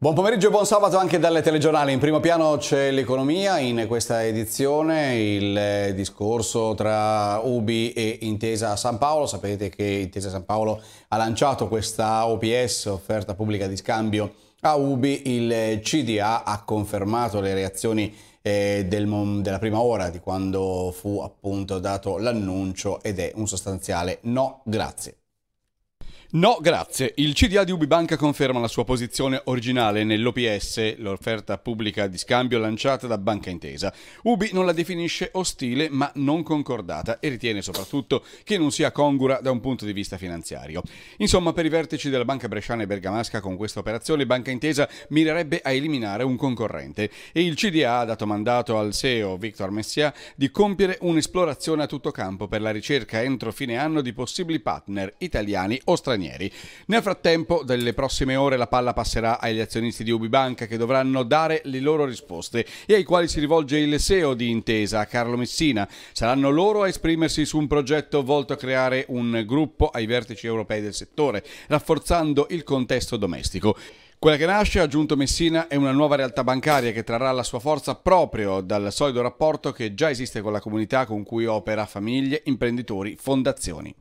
Buon pomeriggio e buon sabato anche dalle telegiornali. In primo piano c'è l'economia, in questa edizione il discorso tra Ubi e Intesa San Paolo. Sapete che Intesa San Paolo ha lanciato questa OPS, offerta pubblica di scambio a Ubi. Il CDA ha confermato le reazioni eh, del, della prima ora di quando fu appunto dato l'annuncio ed è un sostanziale no grazie. No, grazie. Il CDA di Ubibanca conferma la sua posizione originale nell'OPS, l'offerta pubblica di scambio lanciata da Banca Intesa. Ubi non la definisce ostile ma non concordata e ritiene soprattutto che non sia congura da un punto di vista finanziario. Insomma, per i vertici della Banca Bresciana e Bergamasca con questa operazione Banca Intesa mirerebbe a eliminare un concorrente e il CDA ha dato mandato al CEO Victor Messia di compiere un'esplorazione a tutto campo per la ricerca entro fine anno di possibili partner italiani o stranieri stranieri. Nel frattempo, nelle prossime ore, la palla passerà agli azionisti di Ubibanca che dovranno dare le loro risposte e ai quali si rivolge il SEO di intesa, Carlo Messina. Saranno loro a esprimersi su un progetto volto a creare un gruppo ai vertici europei del settore, rafforzando il contesto domestico. Quella che nasce, ha aggiunto Messina, è una nuova realtà bancaria che trarrà la sua forza proprio dal solido rapporto che già esiste con la comunità con cui opera famiglie, imprenditori, fondazioni.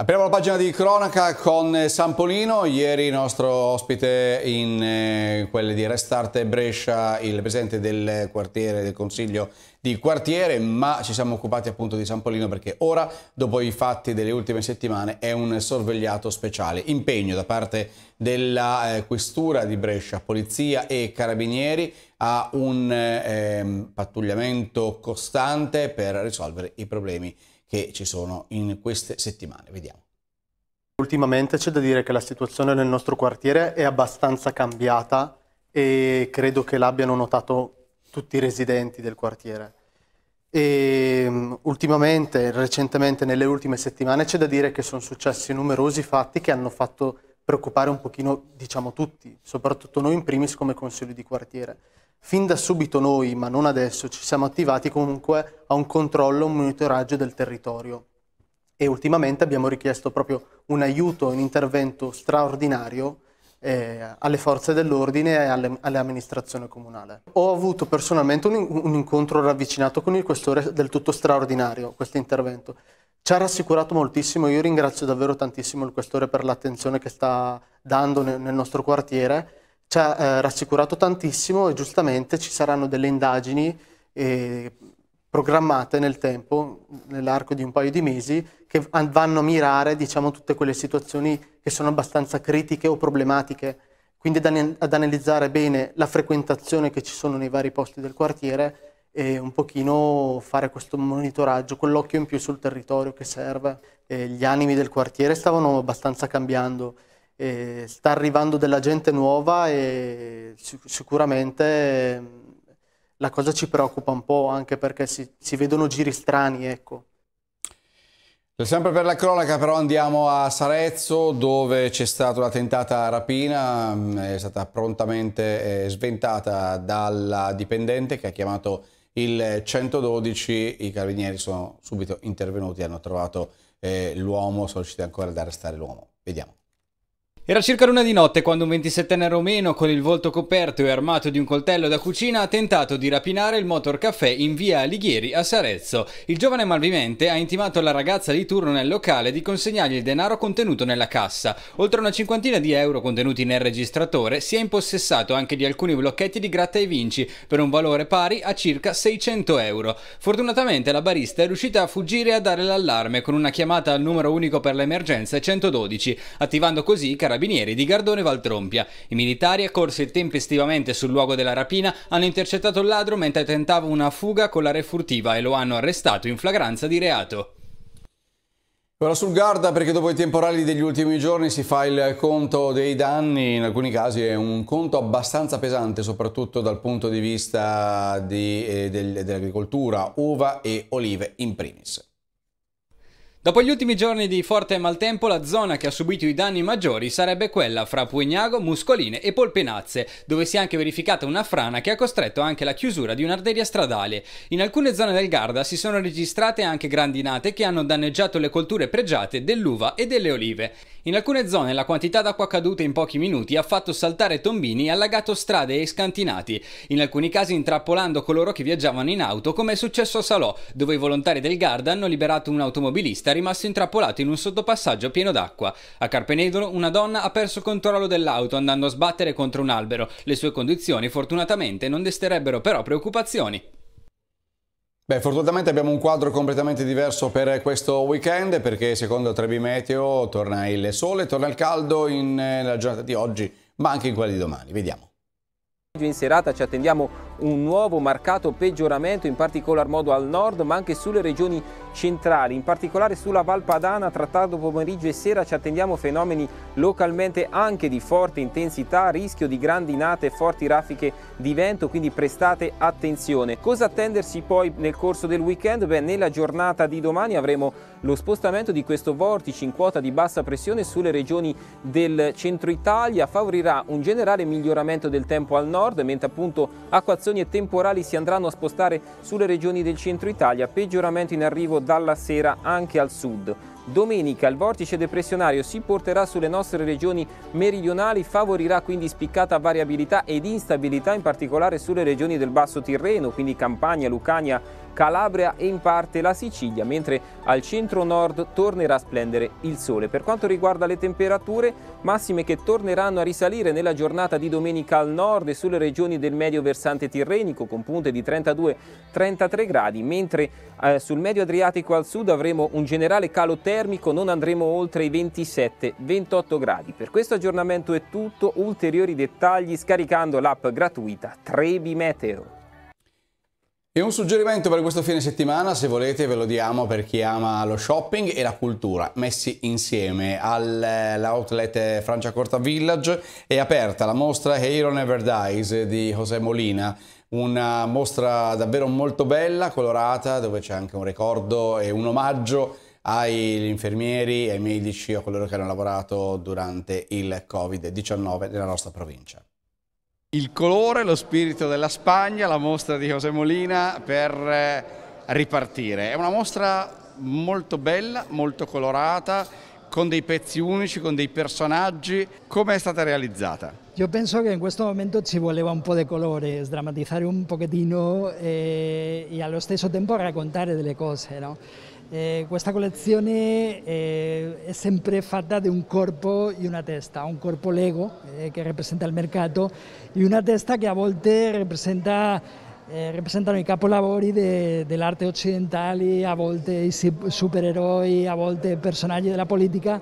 Apriamo la pagina di cronaca con eh, Sampolino, ieri nostro ospite in eh, quelle di Restart Brescia, il presidente del quartiere, del consiglio di quartiere, ma ci siamo occupati appunto di Sampolino perché ora, dopo i fatti delle ultime settimane, è un sorvegliato speciale. Impegno da parte della eh, questura di Brescia, polizia e carabinieri a un eh, pattugliamento costante per risolvere i problemi che ci sono in queste settimane. Vediamo. Ultimamente c'è da dire che la situazione nel nostro quartiere è abbastanza cambiata e credo che l'abbiano notato tutti i residenti del quartiere. E ehm, ultimamente, recentemente, nelle ultime settimane c'è da dire che sono successi numerosi fatti che hanno fatto preoccupare un pochino, diciamo tutti, soprattutto noi in primis come consiglio di quartiere. Fin da subito noi, ma non adesso, ci siamo attivati comunque a un controllo, un monitoraggio del territorio e ultimamente abbiamo richiesto proprio un aiuto, un intervento straordinario eh, alle forze dell'ordine e alle, all'amministrazione comunale. Ho avuto personalmente un, un incontro ravvicinato con il questore del tutto straordinario, questo intervento, ci ha rassicurato moltissimo, io ringrazio davvero tantissimo il questore per l'attenzione che sta dando nel nostro quartiere, ci ha eh, rassicurato tantissimo e giustamente ci saranno delle indagini eh, programmate nel tempo, nell'arco di un paio di mesi, che vanno a mirare diciamo, tutte quelle situazioni che sono abbastanza critiche o problematiche, quindi ad analizzare bene la frequentazione che ci sono nei vari posti del quartiere e un pochino fare questo monitoraggio, quell'occhio in più sul territorio che serve. E gli animi del quartiere stavano abbastanza cambiando, e sta arrivando della gente nuova e sicuramente la cosa ci preoccupa un po' anche perché si, si vedono giri strani, ecco. Sempre per la cronaca però andiamo a Sarezzo dove c'è stata una tentata rapina, è stata prontamente eh, sventata dalla dipendente che ha chiamato il 112, i carabinieri sono subito intervenuti, hanno trovato eh, l'uomo, sono riusciti ancora ad arrestare l'uomo. Vediamo. Era circa l'una di notte quando un 27enne romeno con il volto coperto e armato di un coltello da cucina ha tentato di rapinare il motor caffè in via Alighieri a Sarezzo. Il giovane malvivente ha intimato alla ragazza di turno nel locale di consegnargli il denaro contenuto nella cassa. Oltre a una cinquantina di euro contenuti nel registratore si è impossessato anche di alcuni blocchetti di gratta e vinci per un valore pari a circa 600 euro. Fortunatamente la barista è riuscita a fuggire e a dare l'allarme con una chiamata al numero unico per l'emergenza 112, attivando così i carabinieri carabinieri di Gardone Valtrompia. I militari accorsi tempestivamente sul luogo della rapina hanno intercettato il ladro mentre tentava una fuga con la refurtiva e lo hanno arrestato in flagranza di reato. Ora sul Garda perché dopo i temporali degli ultimi giorni si fa il conto dei danni, in alcuni casi è un conto abbastanza pesante soprattutto dal punto di vista eh, del, dell'agricoltura, uva e olive in primis. Dopo gli ultimi giorni di forte maltempo, la zona che ha subito i danni maggiori sarebbe quella fra Puegnago, Muscoline e Polpenazze, dove si è anche verificata una frana che ha costretto anche la chiusura di un'arteria stradale. In alcune zone del Garda si sono registrate anche grandinate che hanno danneggiato le colture pregiate dell'uva e delle olive. In alcune zone la quantità d'acqua caduta in pochi minuti ha fatto saltare tombini, e allagato strade e scantinati, in alcuni casi intrappolando coloro che viaggiavano in auto come è successo a Salò, dove i volontari del Garda hanno liberato un automobilista rimasto intrappolato in un sottopassaggio pieno d'acqua. A Carpenedolo una donna ha perso il controllo dell'auto andando a sbattere contro un albero. Le sue condizioni fortunatamente non desterebbero però preoccupazioni. Beh, fortunatamente abbiamo un quadro completamente diverso per questo weekend perché secondo Trebi Meteo torna il sole, torna il caldo in, eh, nella giornata di oggi, ma anche in quella di domani. Vediamo. in serata ci attendiamo un nuovo marcato peggioramento, in particolar modo al nord, ma anche sulle regioni centrali, in particolare sulla Valpadana tra tardo pomeriggio e sera ci attendiamo fenomeni localmente anche di forte intensità, rischio di grandinate e forti raffiche di vento, quindi prestate attenzione. Cosa attendersi poi nel corso del weekend? Beh, nella giornata di domani avremo lo spostamento di questo vortice in quota di bassa pressione sulle regioni del centro Italia, favorirà un generale miglioramento del tempo al nord, mentre appunto acquazzoni e temporali si andranno a spostare sulle regioni del centro Italia, peggioramento in arrivo dalla sera anche al sud. Domenica il vortice depressionario si porterà sulle nostre regioni meridionali, favorirà quindi spiccata variabilità ed instabilità in particolare sulle regioni del Basso Tirreno, quindi Campania, Lucania Calabria e in parte la Sicilia, mentre al centro-nord tornerà a splendere il sole. Per quanto riguarda le temperature, massime che torneranno a risalire nella giornata di domenica al nord e sulle regioni del medio versante tirrenico, con punte di 32-33 gradi, mentre eh, sul medio Adriatico al sud avremo un generale calo termico, non andremo oltre i 27-28 gradi. Per questo aggiornamento è tutto, ulteriori dettagli scaricando l'app gratuita Trebi Meteo. E un suggerimento per questo fine settimana, se volete ve lo diamo per chi ama lo shopping e la cultura, messi insieme all'outlet eh, eh, Francia Corta Village è aperta la mostra Hero Never Dies di José Molina, una mostra davvero molto bella, colorata, dove c'è anche un ricordo e un omaggio agli infermieri, ai medici, o a coloro che hanno lavorato durante il Covid-19 nella nostra provincia. Il colore, lo spirito della Spagna, la mostra di José Molina per eh, ripartire. È una mostra molto bella, molto colorata, con dei pezzi unici, con dei personaggi. Come è stata realizzata? Io penso che in questo momento ci voleva un po' di colore, sdrammatizzare un pochettino eh, e allo stesso tempo raccontare delle cose. No? Eh, questa collezione eh, è sempre fatta di un corpo e una testa, un corpo Lego eh, che rappresenta il mercato e una testa che a volte rappresenta, eh, rappresentano i capolavori de, dell'arte occidentale, a volte i supereroi, a volte personaggi della politica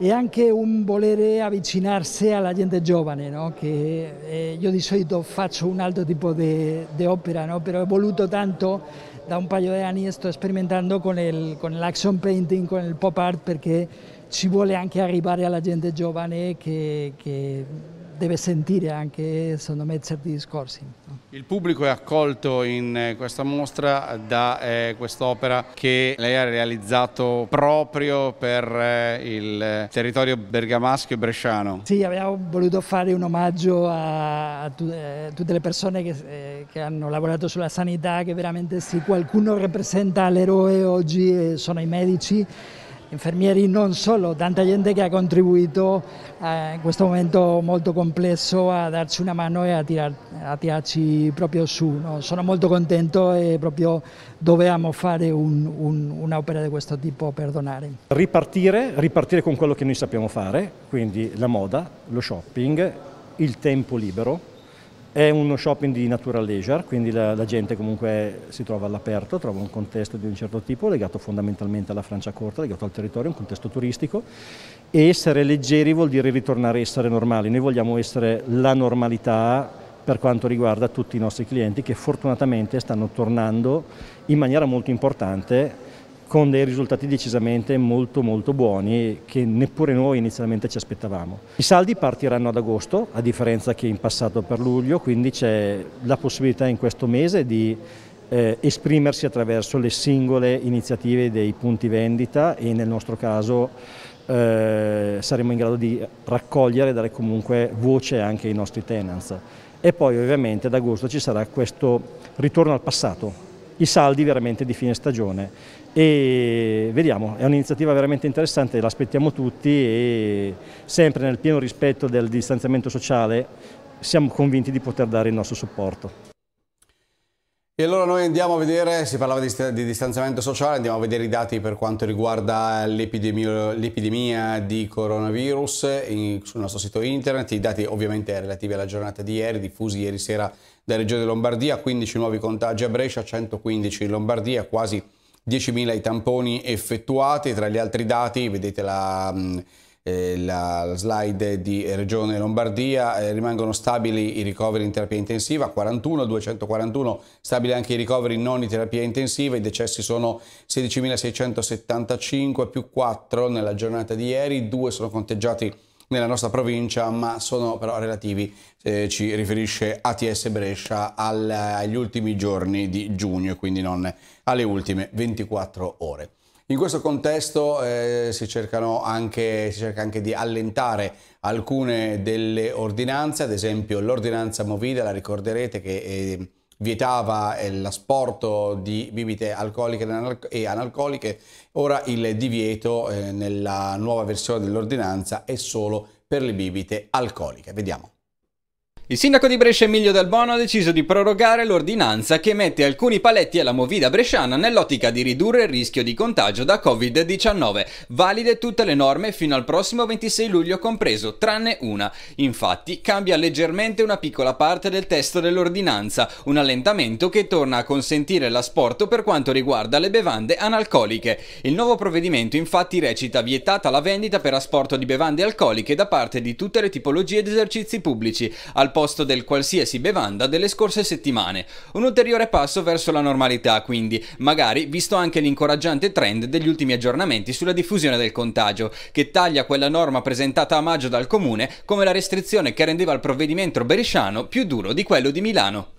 e anche un volere avvicinarsi alla gente giovane, no? che eh, io di solito faccio un altro tipo di opera, no? però ho voluto tanto da un paio di anni sto sperimentando con, il, con l'action painting, con il pop art, perché ci vuole anche arrivare alla gente giovane che, che deve sentire anche, secondo me, certi discorsi. No? Il pubblico è accolto in eh, questa mostra da eh, quest'opera che lei ha realizzato proprio per eh, il eh, territorio bergamasco e bresciano. Sì, abbiamo voluto fare un omaggio a, a eh, tutte le persone che, eh, che, hanno lavorato sulla sanità, che veramente se qualcuno rappresenta l'eroe oggi, sono i medici infermieri non solo, tanta gente che ha contribuito eh, in questo momento molto complesso a darci una mano e a, tirar, a tirarci proprio su. No? Sono molto contento e proprio dovevamo fare un'opera un, un di questo tipo per donare. Ripartire, ripartire con quello che noi sappiamo fare, quindi la moda, lo shopping, il tempo libero è uno shopping di natura leisure, quindi la, la gente comunque si trova all'aperto, trova un contesto di un certo tipo legato fondamentalmente alla Francia corta, legato al territorio, un contesto turistico e essere leggeri vuol dire ritornare a essere normali. Noi vogliamo essere la normalità per quanto riguarda tutti i nostri clienti che fortunatamente stanno tornando in maniera molto importante con dei risultati decisamente molto molto buoni che neppure noi inizialmente ci aspettavamo. I saldi partiranno ad agosto, a differenza che in passato per luglio, quindi c'è la possibilità in questo mese di eh, esprimersi attraverso le singole iniziative dei punti vendita e nel nostro caso eh, saremo in grado di raccogliere e dare comunque voce anche ai nostri tenants. E poi ovviamente ad agosto ci sarà questo ritorno al passato, i saldi veramente di fine stagione. E vediamo, è un'iniziativa veramente interessante, l'aspettiamo tutti e sempre nel pieno rispetto del distanziamento sociale siamo convinti di poter dare il nostro supporto. E allora noi andiamo a vedere, si parlava di, di, distanziamento sociale, andiamo a vedere i dati per quanto riguarda l'epidemia di coronavirus in, sul nostro sito internet, i dati ovviamente relativi alla giornata di ieri, diffusi ieri sera da Regione Lombardia, 15 nuovi contagi a Brescia, 115 in Lombardia, quasi 10.000 i tamponi effettuati. Tra gli altri dati, vedete la, mm, eh, la slide di Regione Lombardia, eh, rimangono stabili i ricoveri in terapia intensiva, 41, 241, stabili anche i ricoveri non in terapia intensiva, i decessi sono 16.675 più 4 nella giornata di ieri, due sono conteggiati nella nostra provincia, ma sono però relativi, eh, ci riferisce ATS Brescia, al, agli ultimi giorni di giugno, quindi non alle ultime 24 ore. In questo contesto eh, si, cercano anche, si, cerca anche di allentare alcune delle ordinanze, ad esempio l'ordinanza Movida, la ricorderete che ehm, vietava eh, l'asporto di bibite alcoliche e analcoliche, ora il divieto eh, nella nuova versione dell'ordinanza è solo per le bibite alcoliche. Vediamo. Il sindaco di Brescia Emilio Del Bono ha deciso di prorogare l'ordinanza che mette alcuni paletti alla movida bresciana nell'ottica di ridurre il rischio di contagio da Covid-19, valide tutte le norme fino al prossimo 26 luglio compreso, tranne una. Infatti cambia leggermente una piccola parte del testo dell'ordinanza, un allentamento che torna a consentire l'asporto per quanto riguarda le bevande analcoliche. Il nuovo provvedimento infatti recita vietata la vendita per asporto di bevande alcoliche da parte di tutte le tipologie di esercizi pubblici, al posto del qualsiasi bevanda delle scorse settimane. Un ulteriore passo verso la normalità, quindi, magari visto anche l'incoraggiante trend degli ultimi aggiornamenti sulla diffusione del contagio, che taglia quella norma presentata a maggio dal comune come la restrizione che rendeva il provvedimento berisciano più duro di quello di Milano.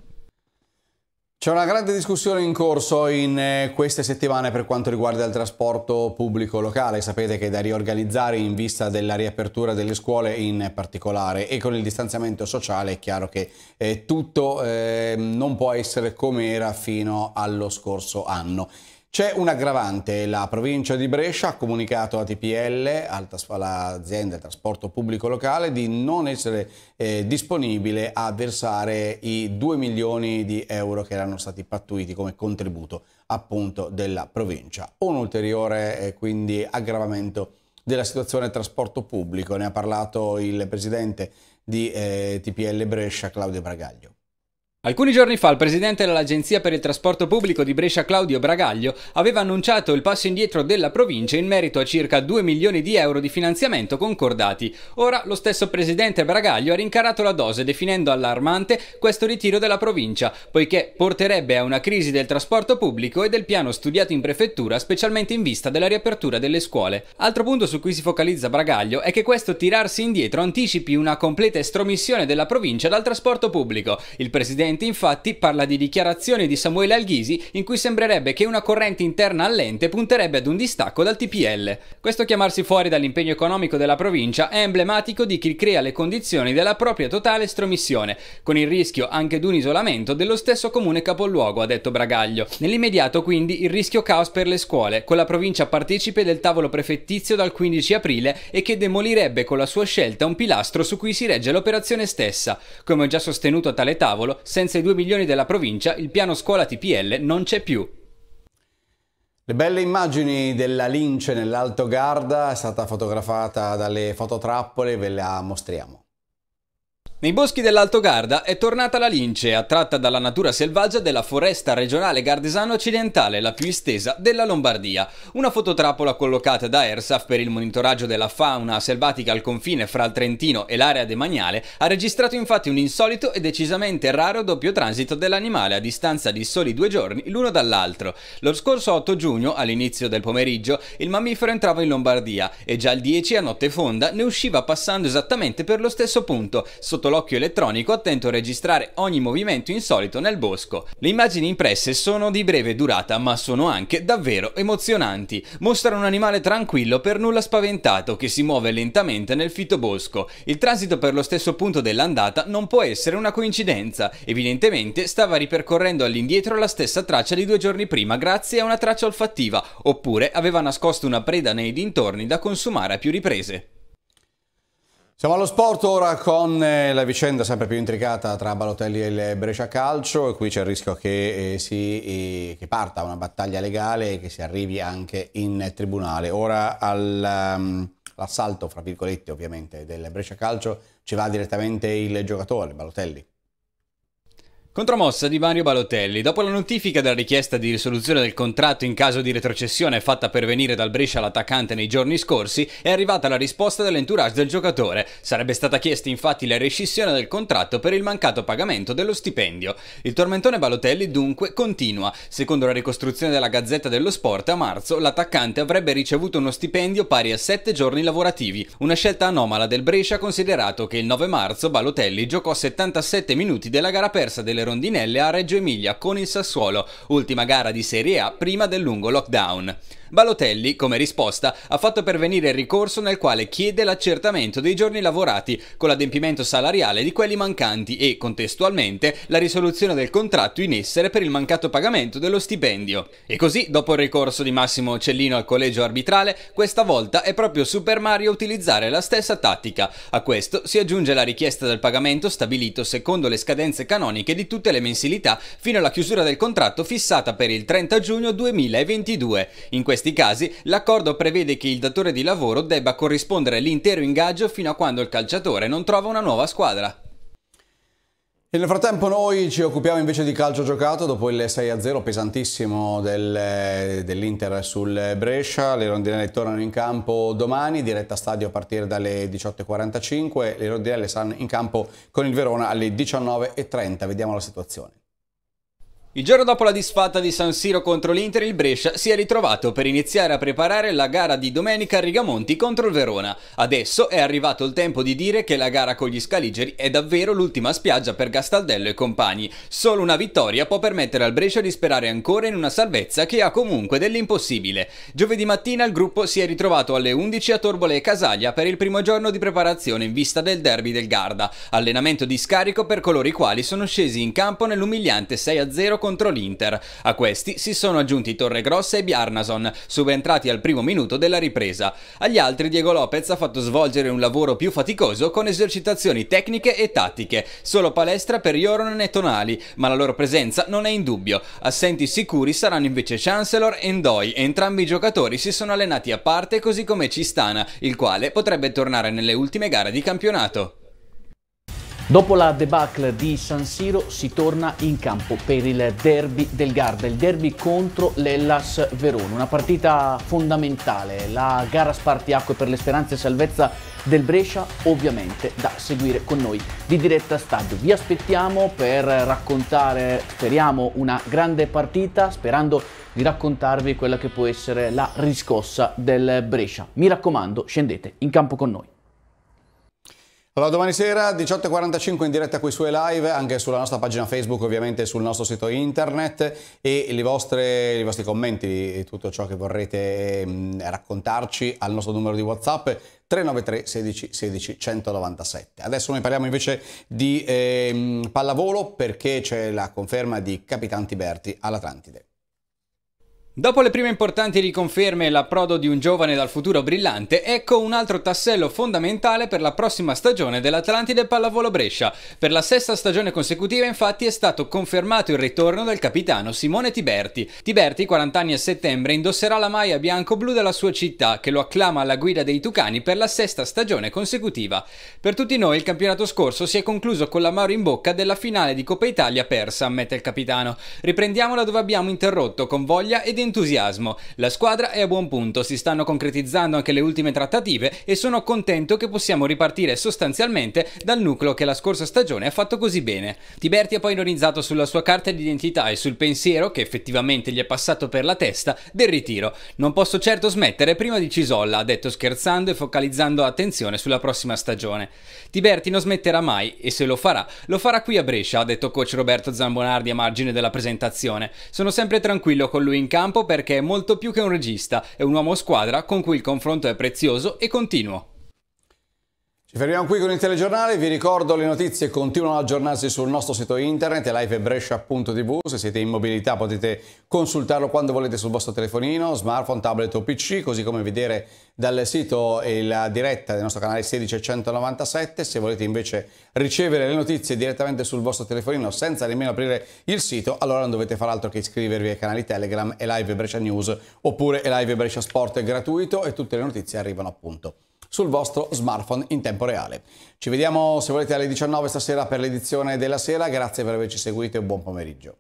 C'è una grande discussione in corso in eh, queste settimane per quanto riguarda il trasporto pubblico locale. Sapete che è da riorganizzare in vista della riapertura delle scuole in particolare e con il distanziamento sociale è chiaro che eh, tutto eh, non può essere come era fino allo scorso anno. C'è un aggravante, la provincia di Brescia ha comunicato a TPL, all'azienda del trasporto pubblico locale, di non essere eh, disponibile a versare i 2 milioni di euro che erano stati pattuiti come contributo appunto della provincia. Un ulteriore eh, quindi aggravamento della situazione trasporto pubblico, ne ha parlato il presidente di eh, TPL Brescia Claudio Bragaglio. Alcuni giorni fa il presidente dell'Agenzia per il trasporto pubblico di Brescia Claudio Bragaglio aveva annunciato il passo indietro della provincia in merito a circa 2 milioni di euro di finanziamento concordati. Ora lo stesso presidente Bragaglio ha rincarato la dose definendo allarmante questo ritiro della provincia, poiché porterebbe a una crisi del trasporto pubblico e del piano studiato in prefettura, specialmente in vista della riapertura delle scuole. Altro punto su cui si focalizza Bragaglio è che questo tirarsi indietro anticipi una completa estromissione della provincia dal trasporto pubblico. Il presidente precedente infatti parla di dichiarazioni di Samuele Alghisi in cui sembrerebbe che una corrente interna all'ente punterebbe ad un distacco dal TPL. Questo chiamarsi fuori dall'impegno economico della provincia è emblematico di chi crea le condizioni della propria totale estromissione, con il rischio anche di un isolamento dello stesso comune capoluogo, ha detto Bragaglio. Nell'immediato quindi il rischio caos per le scuole, con la provincia partecipe del tavolo prefettizio dal 15 aprile e che demolirebbe con la sua scelta un pilastro su cui si regge l'operazione stessa. Come ho già sostenuto a tale tavolo, se senza i 2 milioni della provincia il piano scuola TPL non c'è più. Le belle immagini della lince nell'Alto Garda è stata fotografata dalle fototrappole, ve la mostriamo. Nei boschi dell'Alto Garda è tornata la lince, attratta dalla natura selvaggia della foresta regionale gardesana occidentale, la più estesa della Lombardia. Una fototrappola collocata da ERSAF per il monitoraggio della fauna selvatica al confine fra il Trentino e l'area demaniale ha registrato infatti un insolito e decisamente raro doppio transito dell'animale a distanza di soli due giorni l'uno dall'altro. Lo scorso 8 giugno, all'inizio del pomeriggio, il mammifero entrava in Lombardia e già il 10 a notte fonda ne usciva passando esattamente per lo stesso punto, sotto con l'occhio elettronico attento a registrare ogni movimento insolito nel bosco. Le immagini impresse sono di breve durata ma sono anche davvero emozionanti. Mostrano un animale tranquillo per nulla spaventato che si muove lentamente nel fitto bosco. Il transito per lo stesso punto dell'andata non può essere una coincidenza. Evidentemente stava ripercorrendo all'indietro la stessa traccia di due giorni prima grazie a una traccia olfattiva oppure aveva nascosto una preda nei dintorni da consumare a più riprese. Siamo allo sport ora con eh, la vicenda sempre più intricata tra Balotelli e il Brescia Calcio e qui c'è il rischio che, eh, si, eh, che, parta una battaglia legale e che si arrivi anche in tribunale. Ora all'assalto, ehm, fra virgolette ovviamente, del Brescia Calcio ci va direttamente il giocatore Balotelli. Contromossa di Mario Balotelli. Dopo la notifica della richiesta di risoluzione del contratto in caso di retrocessione fatta per venire dal Brescia all'attaccante nei giorni scorsi, è arrivata la risposta dell'entourage del giocatore. Sarebbe stata chiesta infatti la rescissione del contratto per il mancato pagamento dello stipendio. Il tormentone Balotelli dunque continua. Secondo la ricostruzione della Gazzetta dello Sport, a marzo l'attaccante avrebbe ricevuto uno stipendio pari a 7 giorni lavorativi, una scelta anomala del Brescia considerato che il 9 marzo Balotelli giocò 77 minuti della gara persa delle rondinelle a Reggio Emilia con il Sassuolo, ultima gara di Serie A prima del lungo lockdown. Balotelli, come risposta, ha fatto pervenire il ricorso nel quale chiede l'accertamento dei giorni lavorati con l'adempimento salariale di quelli mancanti e, contestualmente, la risoluzione del contratto in essere per il mancato pagamento dello stipendio. E così, dopo il ricorso di Massimo Cellino al collegio arbitrale, questa volta è proprio Super Mario a utilizzare la stessa tattica. A questo si aggiunge la richiesta del pagamento stabilito secondo le scadenze canoniche di tutte le mensilità fino alla chiusura del contratto fissata per il 30 giugno 2022. In questo questi casi l'accordo prevede che il datore di lavoro debba corrispondere l'intero ingaggio fino a quando il calciatore non trova una nuova squadra. E nel frattempo noi ci occupiamo invece di calcio giocato dopo il 6-0 pesantissimo del, dell'Inter sul Brescia, le rondinelle tornano in campo domani, diretta stadio a partire dalle 18.45, le rondinelle saranno in campo con il Verona alle 19.30, vediamo la situazione. Il giorno dopo la disfatta di San Siro contro l'Inter, il Brescia si è ritrovato per iniziare a preparare la gara di domenica a Rigamonti contro il Verona. Adesso è arrivato il tempo di dire che la gara con gli Scaligeri è davvero l'ultima spiaggia per Gastaldello e compagni. Solo una vittoria può permettere al Brescia di sperare ancora in una salvezza che ha comunque dell'impossibile. Giovedì mattina il gruppo si è ritrovato alle 11 a Torbole e Casaglia per il primo giorno di preparazione in vista del derby del Garda, allenamento di scarico per coloro i quali sono scesi in campo nell'umiliante 6-0 contro l'Inter. A questi si sono aggiunti Torregrossa e Bjarnason, subentrati al primo minuto della ripresa. Agli altri Diego Lopez ha fatto svolgere un lavoro più faticoso con esercitazioni tecniche e tattiche, solo palestra per Joron e Tonali, ma la loro presenza non è in dubbio. Assenti sicuri saranno invece Chancellor e Ndoi, entrambi i giocatori si sono allenati a parte così come Cistana, il quale potrebbe tornare nelle ultime gare di campionato. Dopo la debacle di San Siro si torna in campo per il derby del Garda, il derby contro l'Ellas Verona, una partita fondamentale, la gara spartiacque per le speranze e salvezza del Brescia ovviamente da seguire con noi di diretta stadio. Vi aspettiamo per raccontare, speriamo, una grande partita sperando di raccontarvi quella che può essere la riscossa del Brescia. Mi raccomando, scendete in campo con noi. Allora, domani sera 18.45 in diretta qui su live, anche sulla nostra pagina Facebook, ovviamente sul nostro sito internet e i vostri, i vostri commenti e tutto ciò che vorrete mh, mm, raccontarci al nostro numero di WhatsApp 393 16 16 197. Adesso noi parliamo invece di eh, pallavolo perché c'è la conferma di Capitan Tiberti all'Atlantide. Dopo le prime importanti riconferme e l'approdo di un giovane dal futuro brillante, ecco un altro tassello fondamentale per la prossima stagione dell'Atlantide Pallavolo Brescia. Per la sesta stagione consecutiva infatti è stato confermato il ritorno del capitano Simone Tiberti. Tiberti, 40 anni a settembre, indosserà la maglia bianco-blu della sua città che lo acclama alla guida dei Tucani per la sesta stagione consecutiva. Per tutti noi il campionato scorso si è concluso con la mano in bocca della finale di Coppa Italia persa, ammette il capitano. Riprendiamola dove abbiamo interrotto con voglia ed entusiasmo entusiasmo. La squadra è a buon punto, si stanno concretizzando anche le ultime trattative e sono contento che possiamo ripartire sostanzialmente dal nucleo che la scorsa stagione ha fatto così bene. Tiberti ha poi ironizzato sulla sua carta d'identità e sul pensiero, che effettivamente gli è passato per la testa, del ritiro. Non posso certo smettere prima di Cisolla, ha detto scherzando e focalizzando attenzione sulla prossima stagione. Tiberti non smetterà mai e se lo farà, lo farà qui a Brescia, ha detto coach Roberto Zambonardi a margine della presentazione. Sono sempre tranquillo con lui in campo campo perché è molto più che un regista, è un uomo squadra con cui il confronto è prezioso e continuo. Ci fermiamo qui con il telegiornale, vi ricordo le notizie continuano ad aggiornarsi sul nostro sito internet livebrescia.tv, se siete in mobilità potete consultarlo quando volete sul vostro telefonino, smartphone, tablet o pc, così come vedere dal sito e la diretta del nostro canale 16197, se volete invece ricevere le notizie direttamente sul vostro telefonino senza nemmeno aprire il sito, allora non dovete far altro che iscrivervi ai canali Telegram e Live Brescia News oppure Live Brescia Sport gratuito e tutte le notizie arrivano appunto sul vostro smartphone in tempo reale. Ci vediamo se volete alle 19 stasera per l'edizione della sera, grazie per averci seguito e buon pomeriggio.